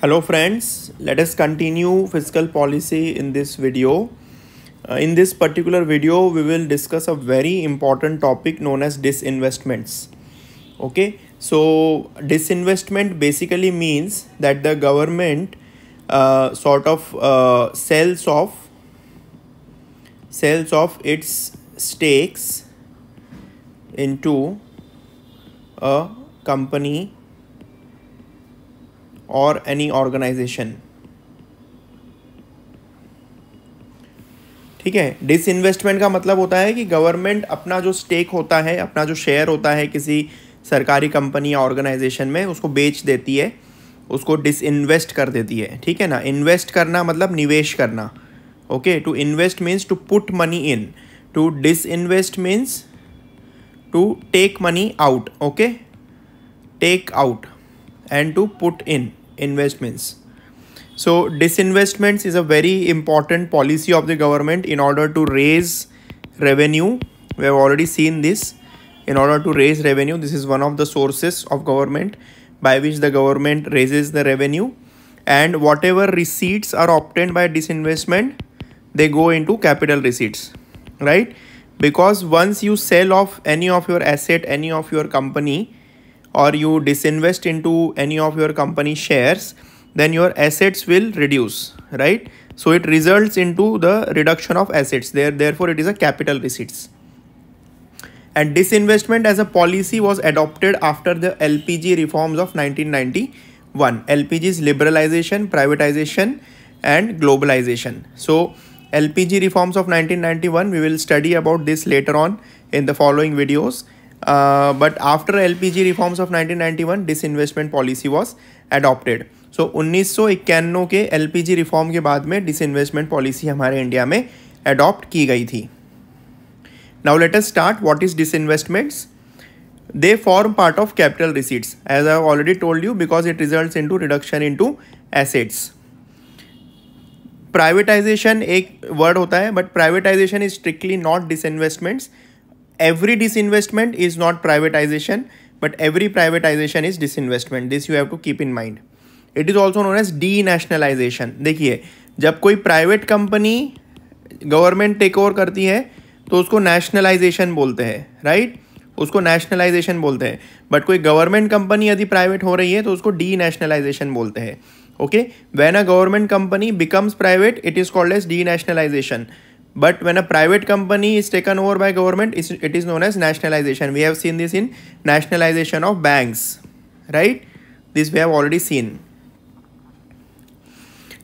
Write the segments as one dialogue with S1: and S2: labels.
S1: Hello friends, let us continue fiscal policy in this video. Uh, in this particular video, we will discuss a very important topic known as disinvestments. Okay, so disinvestment basically means that the government uh, sort of uh, sells off sells off its stakes into a company or any organization ठीक है disinvestment का मतलब होता है कि government अपना जो stake होता है अपना जो शेयर होता है किसी सरकारी कंपनी या ऑर्गेनाइजेशन में उसको बेच देती है उसको डिसइन्वेस्ट कर देती है ठीक है ना इन्वेस्ट करना मतलब निवेश करना okay to invest means to put money in to disinvest means to take money out okay take out and to put in investments. So disinvestments is a very important policy of the government in order to raise revenue. We have already seen this. In order to raise revenue, this is one of the sources of government by which the government raises the revenue and whatever receipts are obtained by disinvestment they go into capital receipts right because once you sell off any of your asset any of your company or you disinvest into any of your company shares then your assets will reduce right so it results into the reduction of assets there therefore it is a capital receipts and disinvestment as a policy was adopted after the LPG reforms of 1991 LPG's liberalization privatization and globalization so LPG reforms of 1991 we will study about this later on in the following videos but after L P G reforms of nineteen ninety one disinvestment policy was adopted so उन्नीस सौ इक्यानवे के L P जी reform के बाद में disinvestment policy हमारे India में adopt की गई थी now let's start what is disinvestments they form part of capital receipts as I already told you because it result in to reduction in to assets privatization एक word होता है but privatization is strictly not disinvestments every disinvestment is not privatization but every privatization is disinvestment this you have to keep in mind it is also known as denationalization देखिए जब कोई private company government take over करती है तो उसको nationalisation बोलते हैं right उसको नेशनलाइजेशन बोलते हैं बट कोई गवर्नमेंट कंपनी यदि प्राइवेट हो रही है तो उसको डी नेशनलाइजेशन बोलते हैं okay when a government company becomes private it is called as denationalization But when a private company is taken over by government, it is known as nationalization. We have seen this in nationalization of banks, right? This we have already seen.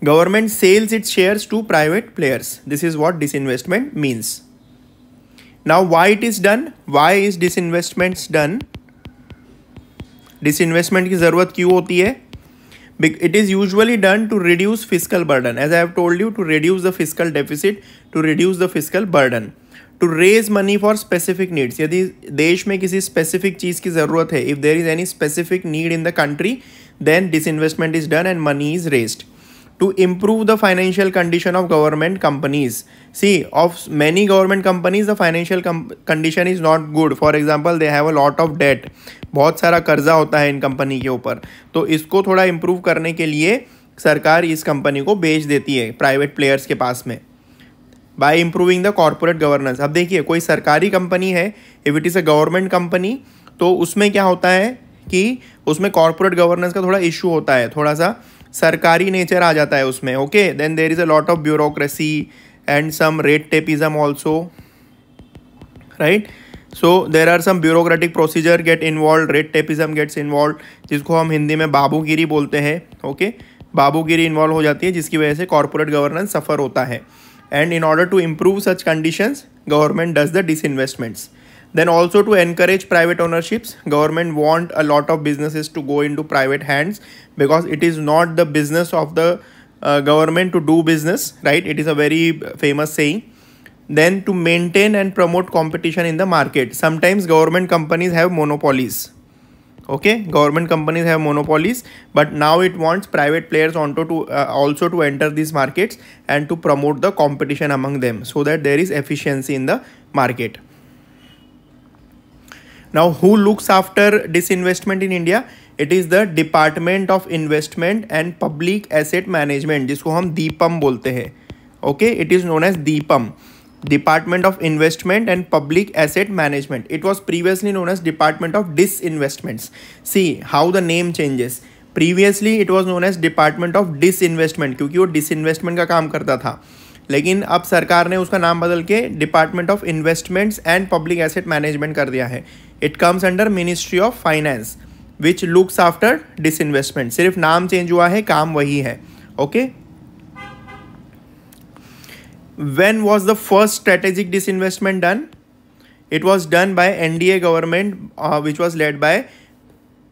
S1: Government sells its shares to private players. This is what disinvestment means. Now, why it is done? Why is disinvestments done? Disinvestment की ज़रूरत क्यों होती है it is usually done to reduce fiscal burden. As I have told you, to reduce the fiscal deficit, to reduce the fiscal burden. To raise money for specific needs. Yadi desh mein kisi specific cheez If there is any specific need in the country, then disinvestment is done and money is raised. To improve the financial condition of government companies see of many government companies the financial condition is not good for example they have a lot of debt बहुत सारा कर्जा होता है इन company के ऊपर तो इसको थोड़ा इम्प्रूव करने के लिए सरकार इस कंपनी को बेच देती है प्राइवेट प्लेयर्स के पास में by improving the corporate governance अब देखिए कोई सरकारी कंपनी है if it is a government company तो उसमें क्या होता है कि उसमें कॉरपोरेट गवर्नेंस का थोड़ा इशू होता है थोड़ा सा सरकारी नेचर आ जाता है उसमें okay then there is a lot of bureaucracy and some red tapism also right so there are some bureaucratic procedure get involve red tapism gets involve जिसको हम हिंदी में बाबूगिरी बोलते हैं ओके बाबूगिरी इन्वॉल्व हो जाती है जिसकी वजह से कॉरपोरेट गवर्नेंस सफ़र होता है and in order to improve such conditions government does the disinvestments Then also to encourage private ownerships, government want a lot of businesses to go into private hands because it is not the business of the uh, government to do business, right? It is a very famous saying. Then to maintain and promote competition in the market. Sometimes government companies have monopolies. Okay, government companies have monopolies, but now it wants private players onto to uh, also to enter these markets and to promote the competition among them so that there is efficiency in the market. Now, who looks after disinvestment in India? It is the department of investment and public asset management जिसको हम DIPAM बोलते हैं okay it is known as DIPAM department of investment and public asset management it was previously known as department of disinvestments see how the name changes previously it was known as department of disinvestment क्योंकि वो dish investment का काम करता था लेकिन अब सरकार ने उसका नाम बदल के department of investments and public asset management कर दिया है it comes under ministry of finance which looks after disinvestment सिर्फ नाम चेंज हुआ है काम वही है okay when was the first strategic disinvestment done was done by N D A government which was led by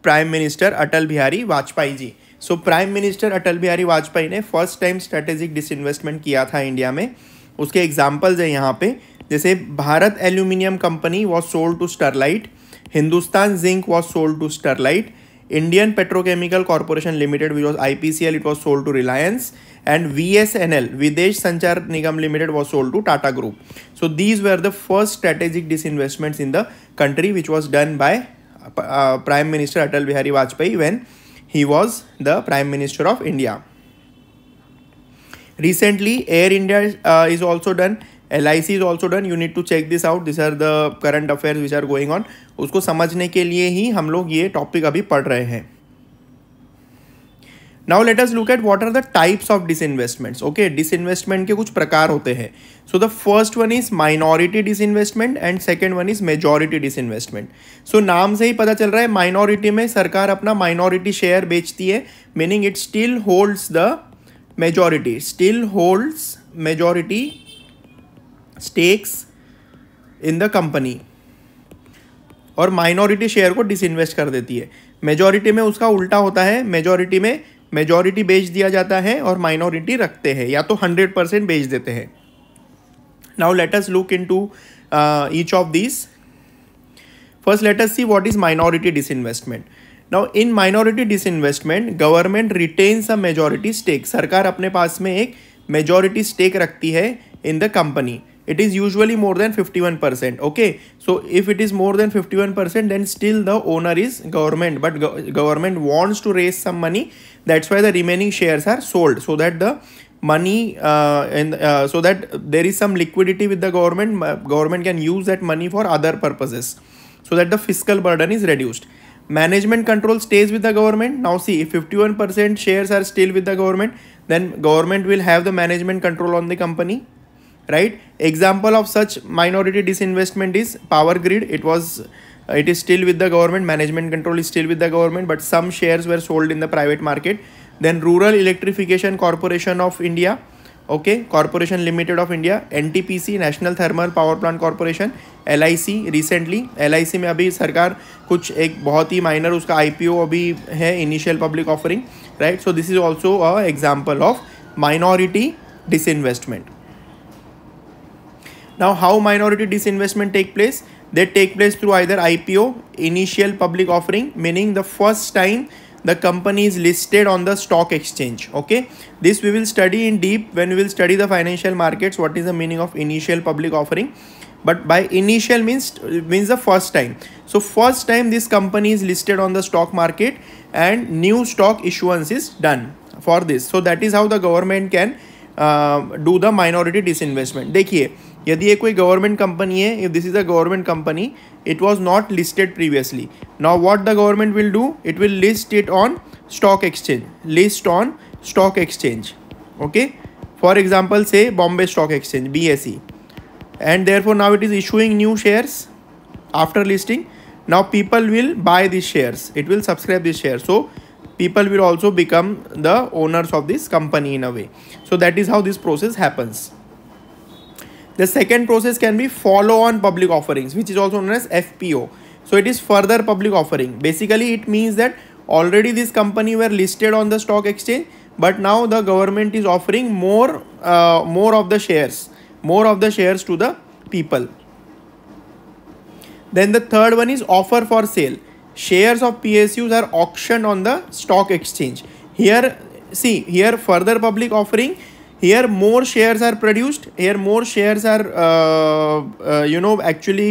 S1: prime minister Atal Bihari Vajpayee ji so prime minister Atal Bihari Vajpayee ने first time strategic disinvestment किया था इंडिया में उसके एग्जाम्पल्स हैं यहाँ पे They say Bharat Aluminium Company was sold to Starlight, Hindustan Zinc was sold to Starlight, Indian Petrochemical Corporation Limited which was IPCL it was sold to Reliance and VSNL Videsh Sanchar Nigam Limited was sold to Tata Group. So these were the first strategic disinvestments in the country which was done by uh, Prime Minister Atal Bihari Vajpayee when he was the Prime Minister of India. Recently Air India uh, is also done LIC is also done. You need to check this out. These are the current affairs which are going on. उसको समझने के लिए ही हम लोग ये topic अभी पढ़ रहे हैं now let us look at what are the types of dis disinvestments okay disinvestment के कुछ प्रकार होते हैं so the first one is minority disinvestment and second one is majority investment so नाम से ही पता चल रहा है माइनॉरिटी में सरकार अपना माइनॉरिटी शेयर बेचती है meaning it still holds the majority still holds majority stakes in the company और माइनॉरिटी शेयर को डिसइन्वेस्ट कर देती है मेजॉरिटी में उसका उल्टा होता है मेजॉरिटी में मेजॉरिटी बेच दिया जाता है और माइनॉरिटी रखते हैं या तो हंड्रेड परसेंट बेच देते हैं now let's look in to each of this first let's see what is minority disinvestment now in minority disinvestment government retains a majority stake सरकार अपने पास में एक मेजॉरिटी स्टेक रखती है in the company it is usually more than 51% okay so if it is more than 51% then still the owner is government but go government wants to raise some money that's why the remaining shares are sold so that the money uh, and uh, so that there is some liquidity with the government government can use that money for other purposes so that the fiscal burden is reduced management control stays with the government now see if 51% shares are still with the government then government will have the management control on the company right example of such minority disinvestment is power grid it was it is still with the government management control is still with the government but some shares were sold in the private market then rural electrification corporation of india okay corporation limited of india ntpc national thermal power plant corporation lic recently lic mein abhi sarkar kuch ek bahut hi minor uska ipo abhi hai initial public offering right so this is also a example of minority disinvestment Now how minority disinvestment take place? They take place through either IPO, initial public offering, meaning the first time the company is listed on the stock exchange. Okay, this we will study in deep when we will study the financial markets. What is the meaning of initial public offering? But by initial means means the first time. So first time this company is listed on the stock market and new stock issuance is done for this. So that is how the government can uh, do the minority disinvestment. देखिए यदि ये कोई government company है if this is a government company it was not listed previously now what the government will do it will list it on stock exchange list on stock exchange okay for example say Bombay stock exchange B S E and therefore now it is issuing new shares after listing now people will buy this shares it will subscribe this share so people will also become the owners of this company in a way so that is how this process happens The second process can be follow-on public offerings, which is also known as FPO. So it is further public offering. Basically, it means that already this company were listed on the stock exchange, but now the government is offering more, uh, more of the shares, more of the shares to the people. Then the third one is offer for sale. Shares of PSUs are auctioned on the stock exchange. Here, see, here further public offering here more shares are produced here more shares are uh, uh, you know actually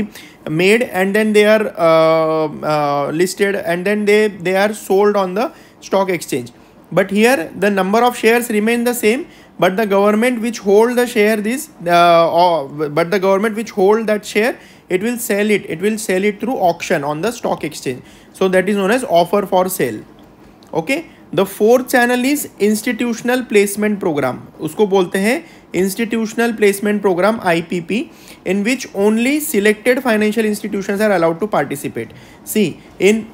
S1: made and then they are uh, uh, listed and then they they are sold on the stock exchange but here the number of shares remain the same but the government which hold the share this uh, or, but the government which hold that share it will sell it it will sell it through auction on the stock exchange so that is known as offer for sale okay the fourth channel is institutional placement program उसको बोलते हैं institutional placement program I P P in which only selected financial institution are allowed to participate see in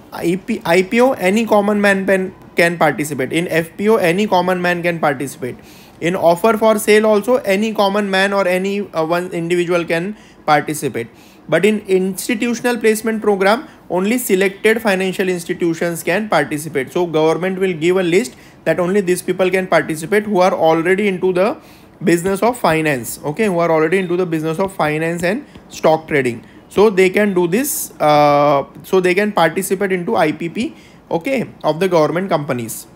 S1: I P O any common man can participate in F P O any common man can participate in offer for sale also any common man और anyone individual can participate But in institutional placement program, only selected financial institutions can participate. So government will give a list that only these people can participate who are already into the business of finance. Okay, who are already into the business of finance and stock trading. So they can do this. Uh, so they can participate into IPP. Okay, of the government companies.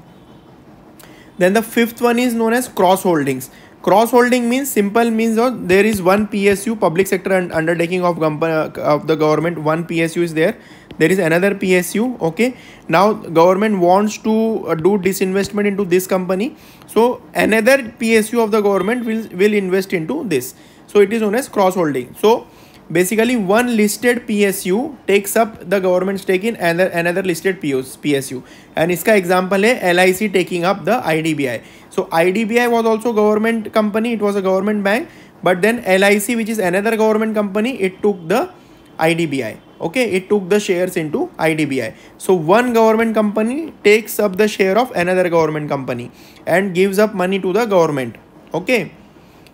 S1: Then the fifth one is known as cross holdings. Cross holding means simple means oh, there is one PSU public sector and undertaking of, uh, of the government one PSU is there there is another PSU okay now government wants to uh, do disinvestment into this company so another PSU of the government will will invest into this so it is known as cross holding so basically one listed PSU takes up the government stake in another another listed PSU and its example is LIC taking up the IDBI so IDBI was also government company it was a government bank but then LIC which is another government company it took the IDBI okay it took the shares into IDBI so one government company takes up the share of another government company and gives up money to the government okay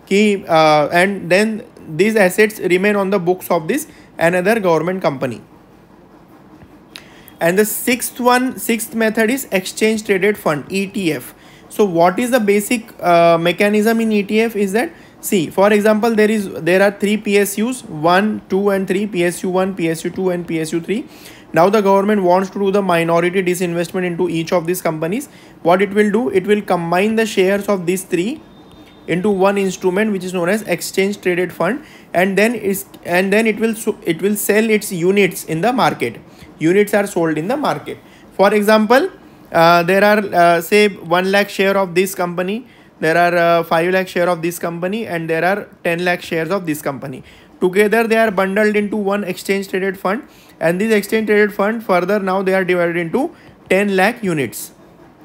S1: he uh, and then these assets remain on the books of this another government company and the sixth one sixth method is exchange traded fund etf so what is the basic uh, mechanism in etf is that see for example there is there are three psus 1 2 and 3 psu1 psu2 and psu3 now the government wants to do the minority disinvestment into each of these companies what it will do it will combine the shares of these three into one instrument which is known as exchange traded fund and then is and then it will so it will sell its units in the market units are sold in the market for example uh, there are uh, say 1 lakh share of this company there are uh, 5 lakh share of this company and there are 10 lakh shares of this company together they are bundled into one exchange traded fund and this exchange traded fund further now they are divided into 10 lakh units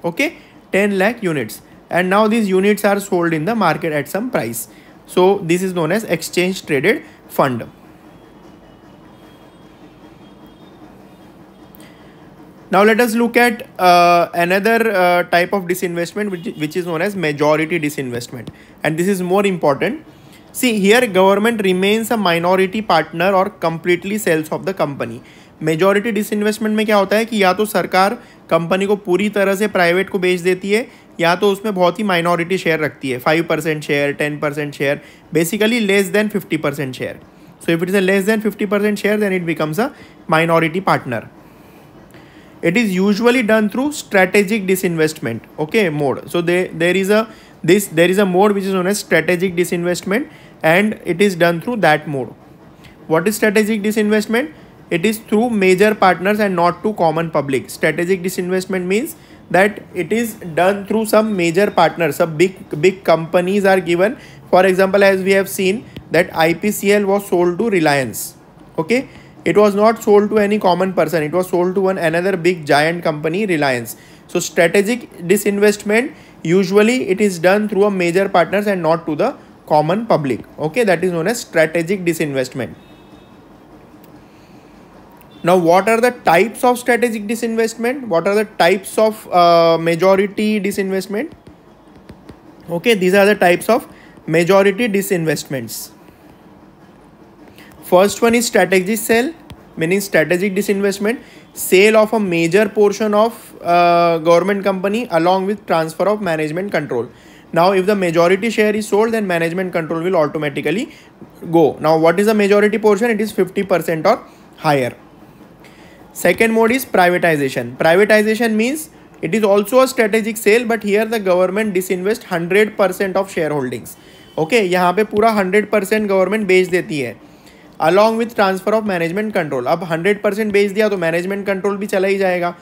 S1: okay 10 lakh units and now these units are sold in the market at some price. So this is known as exchange traded fund. Now let us look at uh, another uh, type of disinvestment which, which is known as majority disinvestment and this is more important. See here government remains a minority partner or completely sells of the company. Majority disinvestment में क्या होता है कि या तो सरकार company को पूरी तरह से प्राइवेट को बेच देती है या तो उसमें बहुत ही माइनॉरिटी शेयर रखती है five percent share ten percent share basically less than fifty percent share so if it is a less than fifty percent share then it becomes a minority partner it is usually done through strategic disinvestment okay mode so there is a this there is a mode which is own a strategic disinvestment and it is done through that mode what is strategic disinvestment it is through major partners and not to common public strategic disinvestment means that it is done through some major partners some big big companies are given for example as we have seen that ipcl was sold to reliance okay it was not sold to any common person it was sold to one another big giant company reliance so strategic disinvestment usually it is done through a major partners and not to the common public okay that is known as strategic disinvestment now, what are the types of strategic disinvestment? What are the types of uh, majority disinvestment? Okay, these are the types of majority disinvestments. First one is strategic sale, meaning strategic disinvestment, sale of a major portion of uh, government company along with transfer of management control. Now, if the majority share is sold, then management control will automatically go. Now, what is the majority portion? It is 50% or higher Second mode is privatization. Privatization means it is also a strategic sale but here the government disinvest 100% of shareholdings. Okay okay, यहाँ पर पूरा 100% government बेच देती है along with transfer of management control अब 100% बेच दिया तो मैनेजमेंट कंट्रोल भी चला ही जाएगा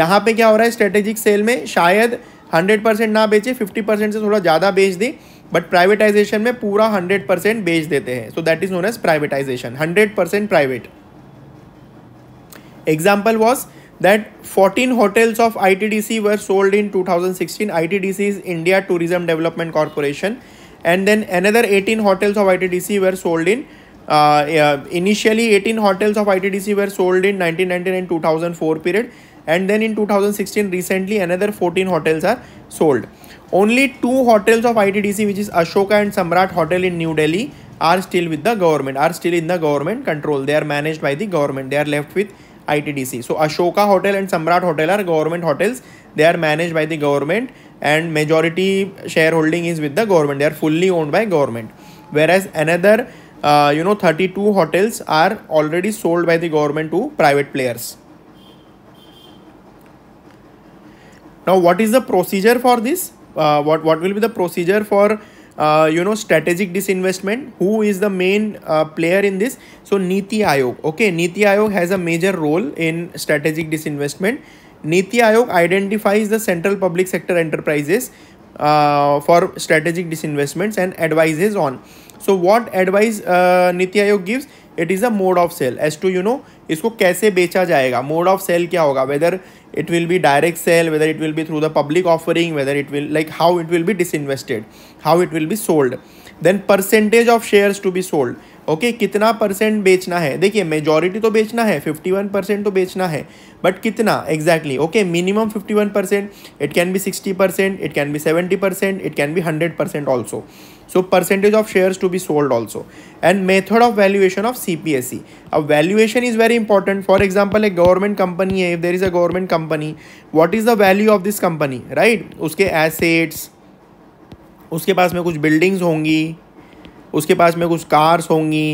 S1: यहाँ पर क्या हो रहा है स्ट्रेटेजिक सेल में शायद 100% ना बेचे 50% से थोड़ा ज़्यादा बेच दे बट प्राइवेटाइजेशन में पूरा 100% बेच देते हैं so that is known as privatization 100% private Example was that 14 hotels of ITDC were sold in 2016. ITDC is India Tourism Development Corporation. And then another 18 hotels of ITDC were sold in uh, uh, initially 18 hotels of ITDC were sold in 1999-2004 period and then in 2016 recently another 14 hotels are sold. Only two hotels of ITDC which is Ashoka and Samrat Hotel in New Delhi are still with the government, are still in the government control. They are managed by the government. They are left with ITDC. So Ashoka Hotel and Samrat Hotel are government hotels. They are managed by the government and majority shareholding is with the government. They are fully owned by government. Whereas another, uh, you know, 32 hotels are already sold by the government to private players. Now, what is the procedure for this? Uh, what, what will be the procedure for uh, you know strategic disinvestment who is the main uh, player in this so niti ayog okay niti ayog has a major role in strategic disinvestment niti ayog identifies the central public sector enterprises uh, for strategic disinvestments and advises on so what advice uh, niti ayog gives it is a mode of sale as to you know isko kaise becha जाएगा Mode of sale kya hoga? Whether it will be direct sale, whether it will be through the public offering, whether it will like how it will be disinvested, how it will be sold. Then percentage of shares to be sold. Okay okay, कितना percent बेचना है देखिए majority तो बेचना है 51 percent तो बेचना है But कितना exactly? Okay, minimum 51 percent. It can be 60 percent. It can be 70 percent. It can be 100 percent also. So percentage of shares to be sold also and method of valuation of C P S E अब valuation is very important for example एक government company है if there is a government company what is the value of this company right उसके assets उसके पास में कुछ buildings होंगी उसके पास में कुछ कार्स होंगी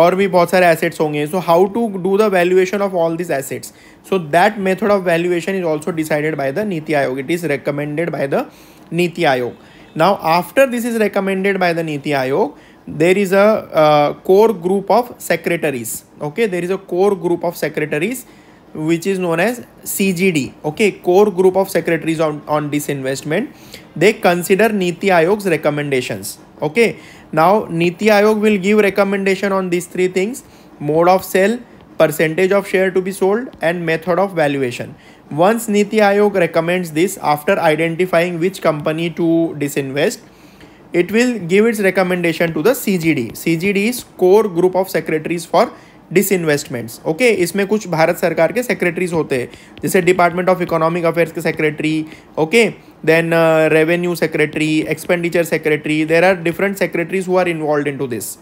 S1: और भी बहुत सारे एसेट्स होंगे so how to do the valuation of all this assets so that method of valuation is also decided by the Niti Aayog it is recommended by the Niti Aayog Now, after this is recommended by the Niti Aayog, there is a uh, core group of secretaries. Okay, there is a core group of secretaries which is known as CGD. Okay, core group of secretaries on, on disinvestment. They consider Niti Aayog's recommendations. Okay, now Niti Aayog will give recommendation on these three things mode of sale, percentage of share to be sold, and method of valuation. Once Niti Aayog recommends this after identifying which company to disinvest, it will give its recommendation to the CGD. CGD is core group of secretaries for disinvestments okay okay, इसमें कुछ भारत सरकार के secretaries होते हैं जैसे department of economic affairs के secretary okay then revenue secretary expenditure secretary there are different secretaries who are involve in to this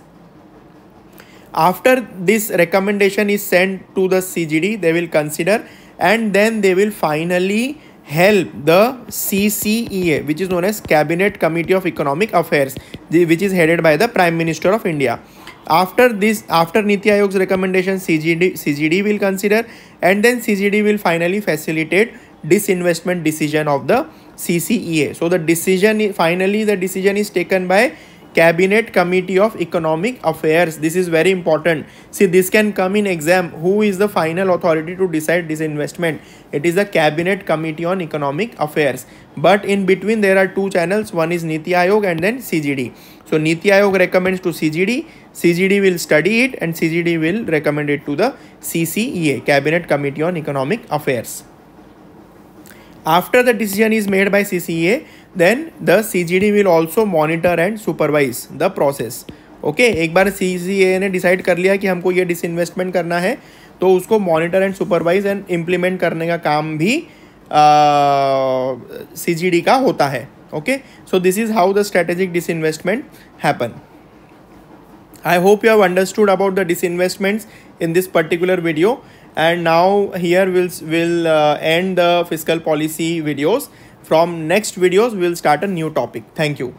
S1: after this recommendation is sent to the CGD, they will consider and then they will finally help the CCEA which is known as Cabinet Committee of Economic Affairs which is headed by the Prime Minister of India. After this, after Niti Ayog's recommendation, CGD, CGD will consider and then CGD will finally facilitate disinvestment decision of the CCEA. So the decision finally the decision is taken by cabinet committee of economic affairs this is very important see this can come in exam who is the final authority to decide this investment it is the cabinet committee on economic affairs but in between there are two channels one is niti ayog and then cgd so niti ayog recommends to cgd cgd will study it and cgd will recommend it to the ccea cabinet committee on economic affairs after the decision is made by cca then the cgd will also monitor and supervise the process okay okay, एक बार सी सी ए ने decide कर लिया कि हमको ये disinvestment करना है तो उसको monitor and supervise and implement करने का काम भी सी जी डी का होता है okay so this is how the strategic disinvestment happen I hope you have understood about the disinvestments in this particular video and now here we'll will uh, end the fiscal policy videos from next videos we'll start a new topic thank you